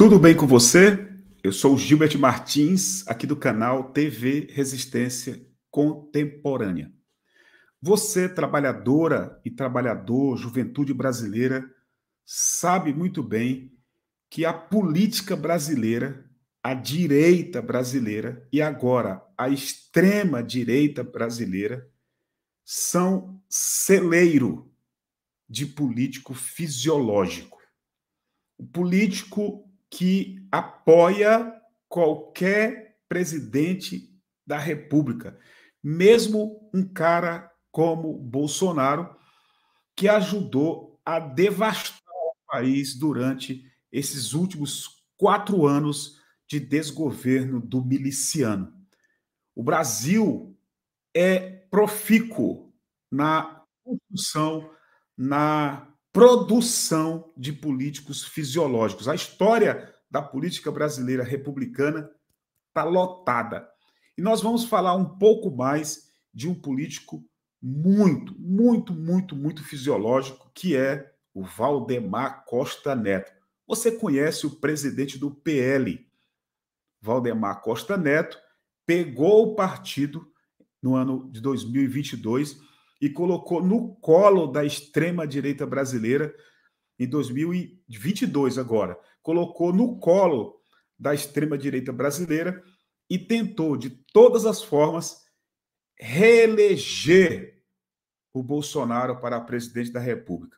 Tudo bem com você? Eu sou o Gilbert Martins, aqui do canal TV Resistência Contemporânea. Você, trabalhadora e trabalhador, juventude brasileira, sabe muito bem que a política brasileira, a direita brasileira e agora a extrema direita brasileira são celeiro de político fisiológico. O político que apoia qualquer presidente da República, mesmo um cara como Bolsonaro, que ajudou a devastar o país durante esses últimos quatro anos de desgoverno do miliciano. O Brasil é profícuo na construção, na produção de políticos fisiológicos. A história da política brasileira republicana está lotada. E nós vamos falar um pouco mais de um político muito, muito, muito, muito fisiológico, que é o Valdemar Costa Neto. Você conhece o presidente do PL, Valdemar Costa Neto, pegou o partido no ano de 2022 e colocou no colo da extrema-direita brasileira em 2022 agora. Colocou no colo da extrema-direita brasileira e tentou, de todas as formas, reeleger o Bolsonaro para presidente da República.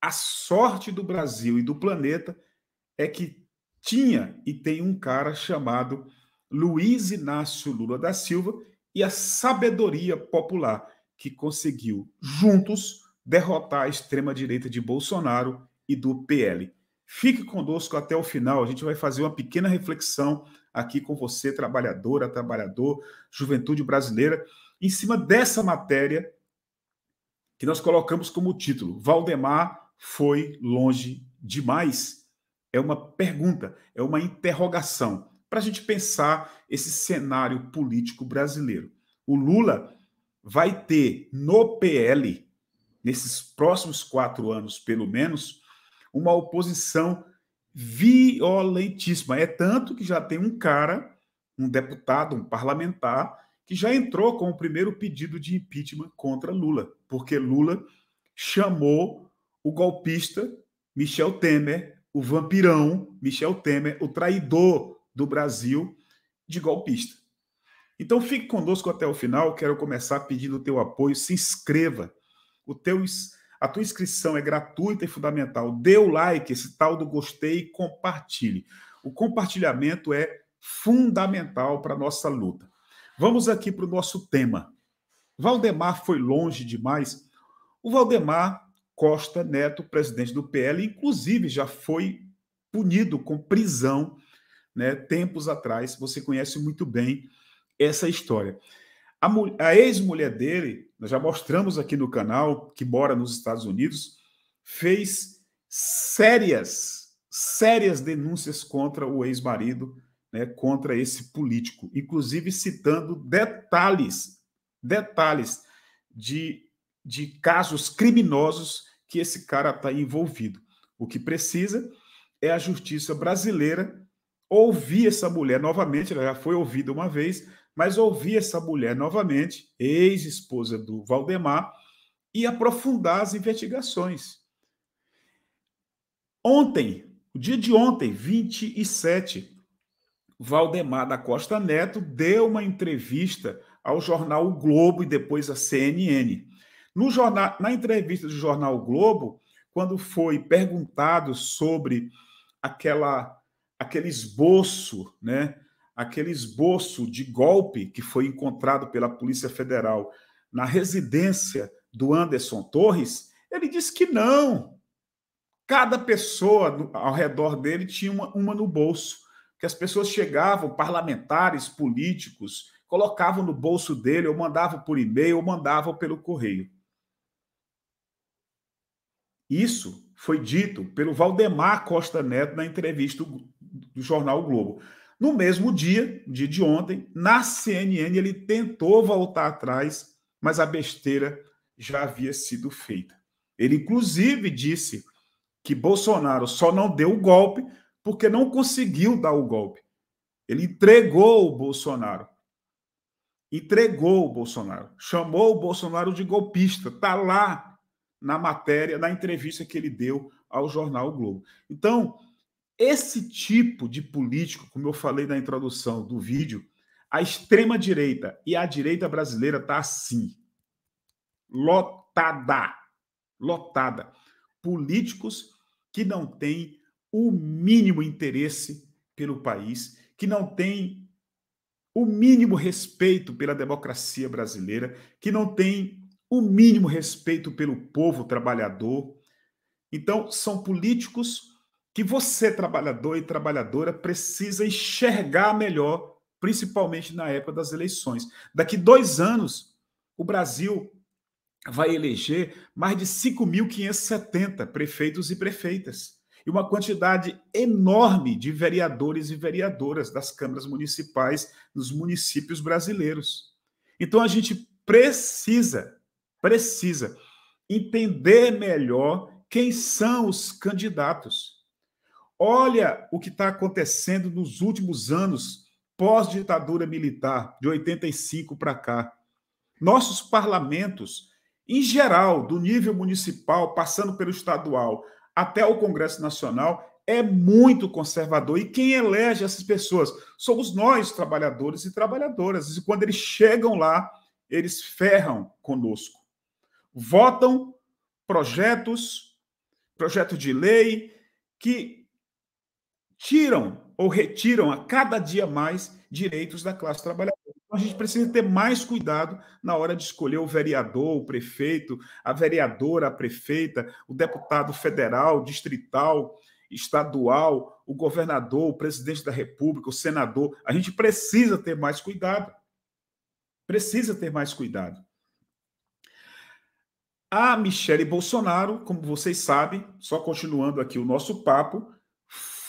A sorte do Brasil e do planeta é que tinha e tem um cara chamado Luiz Inácio Lula da Silva e a sabedoria popular que conseguiu, juntos, derrotar a extrema-direita de Bolsonaro e do PL. Fique conosco até o final, a gente vai fazer uma pequena reflexão aqui com você, trabalhadora, trabalhador, juventude brasileira, em cima dessa matéria que nós colocamos como título: Valdemar foi longe demais? É uma pergunta, é uma interrogação para a gente pensar esse cenário político brasileiro. O Lula vai ter no PL, nesses próximos quatro anos, pelo menos, uma oposição violentíssima. É tanto que já tem um cara, um deputado, um parlamentar, que já entrou com o primeiro pedido de impeachment contra Lula, porque Lula chamou o golpista Michel Temer, o vampirão Michel Temer, o traidor do Brasil, de golpista. Então fique conosco até o final. Quero começar pedindo o teu apoio. Se inscreva. O teu, a tua inscrição é gratuita e fundamental. Dê o like, esse tal do gostei e compartilhe. O compartilhamento é fundamental para a nossa luta. Vamos aqui para o nosso tema. Valdemar foi longe demais. O Valdemar Costa Neto, presidente do PL, inclusive já foi punido com prisão né, tempos atrás. Você conhece muito bem essa história. A, a ex-mulher dele, nós já mostramos aqui no canal, que mora nos Estados Unidos, fez sérias, sérias denúncias contra o ex-marido, né, contra esse político, inclusive citando detalhes, detalhes de, de casos criminosos que esse cara está envolvido. O que precisa é a justiça brasileira ouvir essa mulher novamente, ela já foi ouvida uma vez, mas ouvir essa mulher novamente, ex-esposa do Valdemar, e aprofundar as investigações. Ontem, o dia de ontem, 27, Valdemar da Costa Neto deu uma entrevista ao jornal o Globo e depois à CNN. No jornal, na entrevista do jornal o Globo, quando foi perguntado sobre aquela aquele esboço, né, aquele esboço de golpe que foi encontrado pela Polícia Federal na residência do Anderson Torres, ele disse que não. Cada pessoa ao redor dele tinha uma, uma no bolso, que as pessoas chegavam, parlamentares, políticos, colocavam no bolso dele, ou mandavam por e-mail, ou mandavam pelo correio. Isso foi dito pelo Valdemar Costa Neto na entrevista do jornal o Globo. No mesmo dia, dia de ontem, na CNN, ele tentou voltar atrás, mas a besteira já havia sido feita. Ele, inclusive, disse que Bolsonaro só não deu o golpe porque não conseguiu dar o golpe. Ele entregou o Bolsonaro. Entregou o Bolsonaro. Chamou o Bolsonaro de golpista. Está lá na matéria, na entrevista que ele deu ao jornal o Globo. Então, esse tipo de político, como eu falei na introdução do vídeo, a extrema direita e a direita brasileira tá assim, lotada, lotada. Políticos que não têm o mínimo interesse pelo país, que não têm o mínimo respeito pela democracia brasileira, que não têm o mínimo respeito pelo povo trabalhador. Então, são políticos que você, trabalhador e trabalhadora, precisa enxergar melhor, principalmente na época das eleições. Daqui dois anos, o Brasil vai eleger mais de 5.570 prefeitos e prefeitas e uma quantidade enorme de vereadores e vereadoras das câmaras municipais nos municípios brasileiros. Então a gente precisa, precisa entender melhor quem são os candidatos Olha o que está acontecendo nos últimos anos pós-ditadura militar, de 85 para cá. Nossos parlamentos, em geral, do nível municipal, passando pelo estadual até o Congresso Nacional, é muito conservador. E quem elege essas pessoas? Somos nós, trabalhadores e trabalhadoras. E quando eles chegam lá, eles ferram conosco. Votam projetos, projeto de lei que tiram ou retiram a cada dia mais direitos da classe trabalhadora. Então, a gente precisa ter mais cuidado na hora de escolher o vereador, o prefeito, a vereadora, a prefeita, o deputado federal, distrital, estadual, o governador, o presidente da república, o senador. A gente precisa ter mais cuidado. Precisa ter mais cuidado. A Michele Bolsonaro, como vocês sabem, só continuando aqui o nosso papo,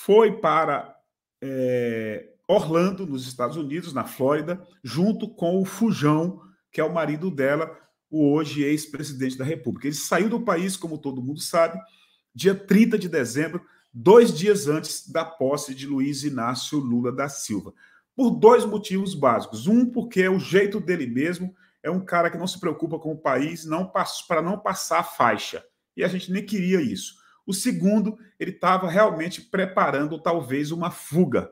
foi para é, Orlando, nos Estados Unidos, na Flórida, junto com o Fujão, que é o marido dela, o hoje ex-presidente da República. Ele saiu do país, como todo mundo sabe, dia 30 de dezembro, dois dias antes da posse de Luiz Inácio Lula da Silva. Por dois motivos básicos. Um, porque é o jeito dele mesmo, é um cara que não se preocupa com o país não para não passar a faixa. E a gente nem queria isso. O segundo, ele estava realmente preparando talvez uma fuga,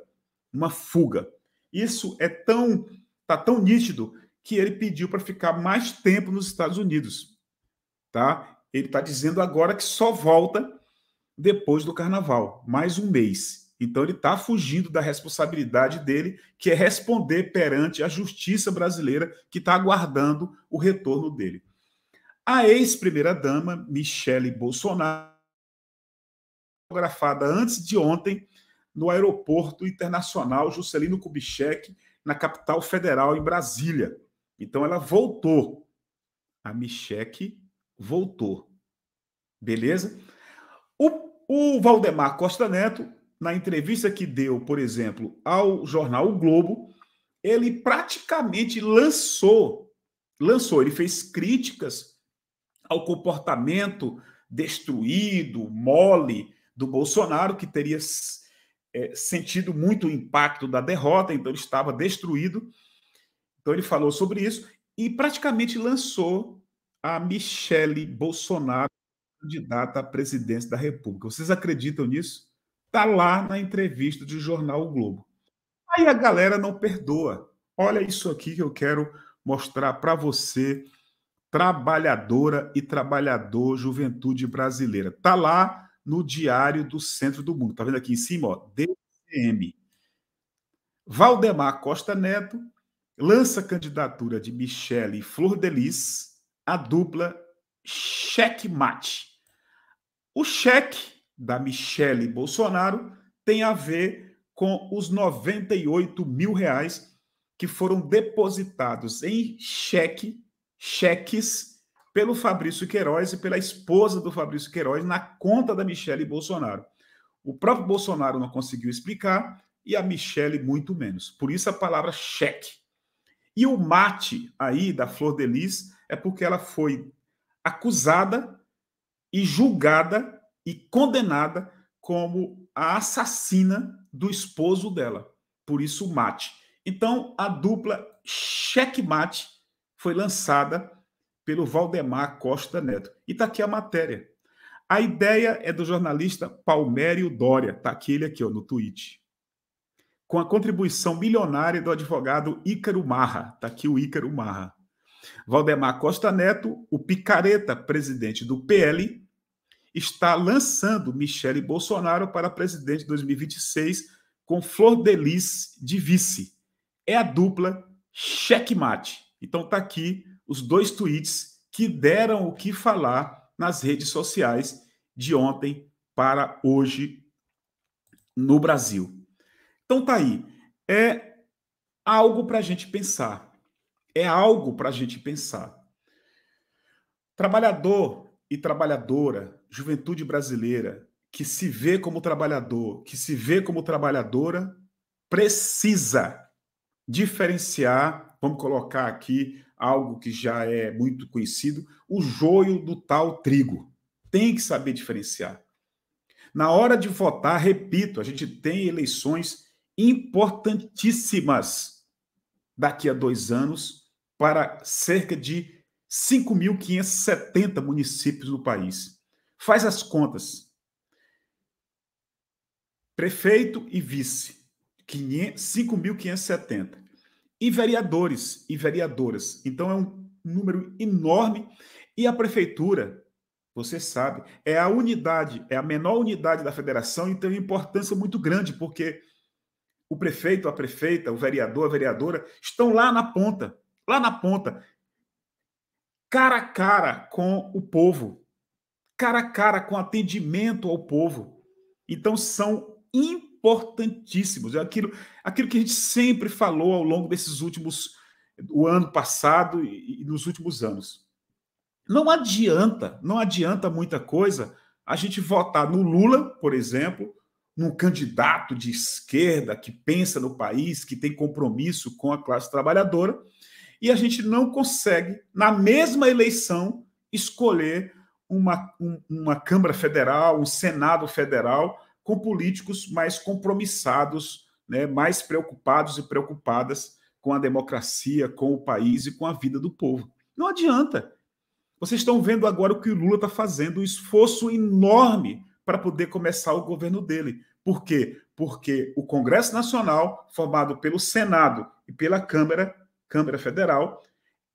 uma fuga. Isso é tão tá tão nítido que ele pediu para ficar mais tempo nos Estados Unidos, tá? Ele está dizendo agora que só volta depois do Carnaval, mais um mês. Então ele está fugindo da responsabilidade dele, que é responder perante a justiça brasileira que está aguardando o retorno dele. A ex-primeira-dama Michele Bolsonaro fotografada antes de ontem no Aeroporto Internacional Juscelino Kubitschek, na capital federal, em Brasília. Então ela voltou. A Michek voltou. Beleza? O, o Valdemar Costa Neto, na entrevista que deu, por exemplo, ao jornal o Globo, ele praticamente lançou, lançou, ele fez críticas ao comportamento destruído, mole, do Bolsonaro, que teria é, sentido muito o impacto da derrota, então ele estava destruído. Então ele falou sobre isso e praticamente lançou a Michele Bolsonaro candidata à presidência da República. Vocês acreditam nisso? Está lá na entrevista do jornal o Globo. Aí a galera não perdoa. Olha isso aqui que eu quero mostrar para você, trabalhadora e trabalhador, juventude brasileira. Tá lá no Diário do Centro do Mundo. Está vendo aqui em cima? Ó, DCM. Valdemar Costa Neto lança candidatura de Michele Flor Delis à dupla xeque-mate. O cheque da Michele Bolsonaro tem a ver com os 98 mil reais que foram depositados em cheque, cheques pelo Fabrício Queiroz e pela esposa do Fabrício Queiroz na conta da Michele Bolsonaro. O próprio Bolsonaro não conseguiu explicar e a Michele muito menos. Por isso a palavra cheque. E o mate aí da Flor Delis é porque ela foi acusada e julgada e condenada como a assassina do esposo dela. Por isso o mate. Então a dupla cheque mate foi lançada pelo Valdemar Costa Neto. E está aqui a matéria. A ideia é do jornalista Palmério Dória, está aqui ele aqui ó, no tweet. Com a contribuição milionária do advogado Ícaro Marra, está aqui o Ícaro Marra. Valdemar Costa Neto, o picareta presidente do PL, está lançando Michele Bolsonaro para presidente de 2026 com Flor Delis de vice. É a dupla checkmate. Então está aqui os dois tweets que deram o que falar nas redes sociais de ontem para hoje no Brasil. Então tá aí, é algo para a gente pensar. É algo para a gente pensar. Trabalhador e trabalhadora, juventude brasileira, que se vê como trabalhador, que se vê como trabalhadora, precisa diferenciar, vamos colocar aqui algo que já é muito conhecido, o joio do tal trigo. Tem que saber diferenciar. Na hora de votar, repito, a gente tem eleições importantíssimas daqui a dois anos para cerca de 5.570 municípios do país. Faz as contas. Prefeito e vice, 5.570 e vereadores e vereadoras. Então é um número enorme e a prefeitura, você sabe, é a unidade, é a menor unidade da federação e tem uma importância muito grande porque o prefeito, a prefeita, o vereador, a vereadora estão lá na ponta, lá na ponta, cara a cara com o povo, cara a cara com atendimento ao povo. Então são importantes importantíssimos. É aquilo, aquilo que a gente sempre falou ao longo desses últimos o ano passado e, e nos últimos anos. Não adianta, não adianta muita coisa a gente votar no Lula, por exemplo, num candidato de esquerda que pensa no país, que tem compromisso com a classe trabalhadora, e a gente não consegue, na mesma eleição, escolher uma, um, uma Câmara Federal, um Senado Federal com políticos mais compromissados, né, mais preocupados e preocupadas com a democracia, com o país e com a vida do povo. Não adianta. Vocês estão vendo agora o que o Lula está fazendo, um esforço enorme para poder começar o governo dele. Por quê? Porque o Congresso Nacional, formado pelo Senado e pela Câmara, Câmara Federal,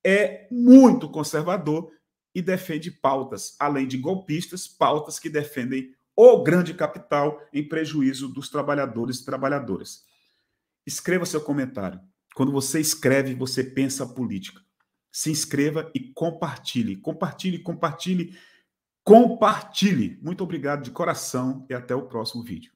é muito conservador e defende pautas, além de golpistas, pautas que defendem o grande capital em prejuízo dos trabalhadores e trabalhadoras. Escreva seu comentário. Quando você escreve, você pensa a política. Se inscreva e compartilhe. Compartilhe, compartilhe, compartilhe. Muito obrigado de coração e até o próximo vídeo.